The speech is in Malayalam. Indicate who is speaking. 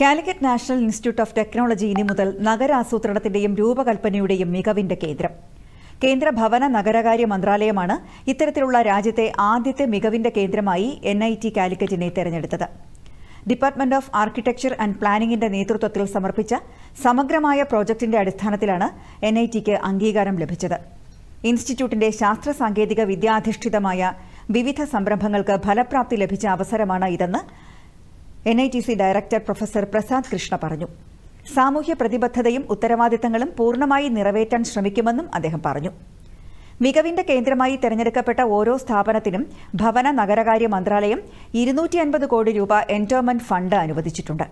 Speaker 1: Calicut national institute of technology ഇനി മുതൽ നഗരാസൂത്രണത്തിന്റെയും രൂപകൽപ്പനയുടെയും മികവിന്റെ കേന്ദ്രം കേന്ദ്ര ഭവന നഗരകാര്യ മന്ത്രാലയമാണ് ഇത്തരത്തിലുള്ള രാജ്യത്തെ ആദ്യത്തെ മികവിന്റെ കേന്ദ്രമായി എൻ ഐ ടി കാലിക്കറ്റിനെ തെരഞ്ഞെടുത്തത് ഡിപ്പാർട്ട്മെന്റ് ഓഫ് ആർക്കിടെക്ചർ ആൻഡ് പ്ലാനിംഗിന്റെ നേതൃത്വത്തിൽ സമർപ്പിച്ച സമഗ്രമായ പ്രോജക്ടിന്റെ അടിസ്ഥാനത്തിലാണ് എൻ ഐ ടിക്ക് അംഗീകാരം ലഭിച്ചത് ഇൻസ്റ്റിറ്റ്യൂട്ടിന്റെ ശാസ്ത്ര സാങ്കേതിക വിദ്യാധിഷ്ഠിതമായ വിവിധ സംരംഭങ്ങൾക്ക് ഫലപ്രാപ്തി ലഭിച്ച അവസരമാണ് ഇതെന്ന് N I T C director professor Prasad Krishna പറഞ്ഞു സാമൂഹ്യ പ്രതിബദ്ധതയും ഉത്തരവാദിത്തങ്ങളും പൂർണ്ണമായി നിറവേറ്റാൻ ശ്രമിക്കുമെന്നും അദ്ദേഹം പറഞ്ഞു മികവിന്റെ കേന്ദ്രമായി തെരഞ്ഞെടുക്കപ്പെട്ട ഓരോ സ്ഥാപനത്തിനും ഭവന നഗരകാര്യ മന്ത്രാലയം ഇരുന്നൂറ്റി കോടി രൂപ എൻഡോമെന്റ് ഫണ്ട് അനുവദിച്ചിട്ടുണ്ട്